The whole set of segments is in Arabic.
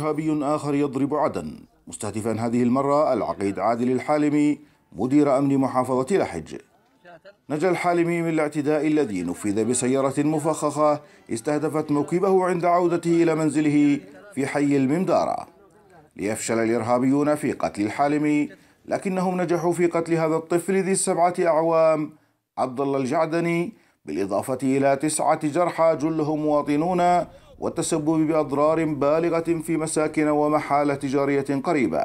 إرهابي آخر يضرب عدن مستهدفا هذه المرة العقيد عادل الحالمي مدير أمن محافظة لحج نجا الحالمي من الاعتداء الذي نفذ بسيارة مفخخة استهدفت موكبه عند عودته إلى منزله في حي الممدارة ليفشل الإرهابيون في قتل الحالمي لكنهم نجحوا في قتل هذا الطفل ذي السبعة أعوام عبد الله الجعدني بالإضافة إلى تسعة جرحى جلهم مواطنون والتسبب بأضرار بالغة في مساكن ومحال تجارية قريبة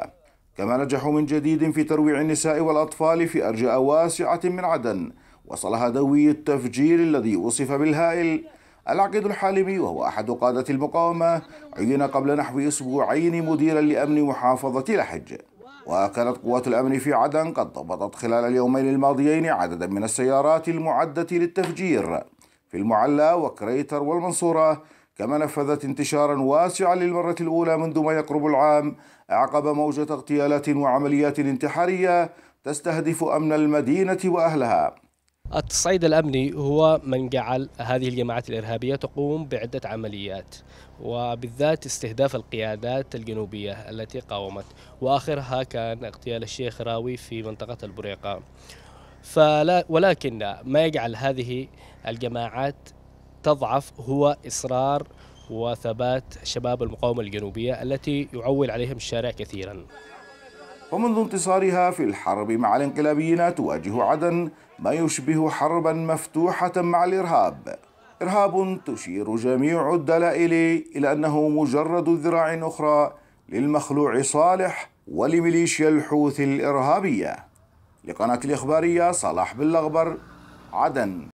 كما نجحوا من جديد في ترويع النساء والأطفال في أرجاء واسعة من عدن وصلها دوي التفجير الذي وصف بالهائل العقيد الحالمي وهو أحد قادة المقاومة عين قبل نحو أسبوعين مديرا لأمن محافظة لحج وأكدت قوات الأمن في عدن قد ضبطت خلال اليومين الماضيين عددا من السيارات المعدة للتفجير في المعلى وكريتر والمنصورة كما نفذت انتشارا واسعا للمرة الأولى منذ ما يقرب العام عقب موجة اغتيالات وعمليات انتحارية تستهدف أمن المدينة وأهلها التصعيد الأمني هو من جعل هذه الجماعات الإرهابية تقوم بعدة عمليات وبالذات استهداف القيادات الجنوبية التي قاومت وآخرها كان اغتيال الشيخ راوي في منطقة البريقة فلا ولكن ما يجعل هذه الجماعات تضعف هو إصرار وثبات شباب المقاومة الجنوبية التي يعول عليهم الشارع كثيرا ومنذ انتصارها في الحرب مع الانقلابيين تواجه عدن ما يشبه حربا مفتوحة مع الإرهاب إرهاب تشير جميع الدلائل إلى أنه مجرد ذراع أخرى للمخلوع صالح ولميليشيا الحوثي الإرهابية لقناة الإخبارية صلاح بالأغبر عدن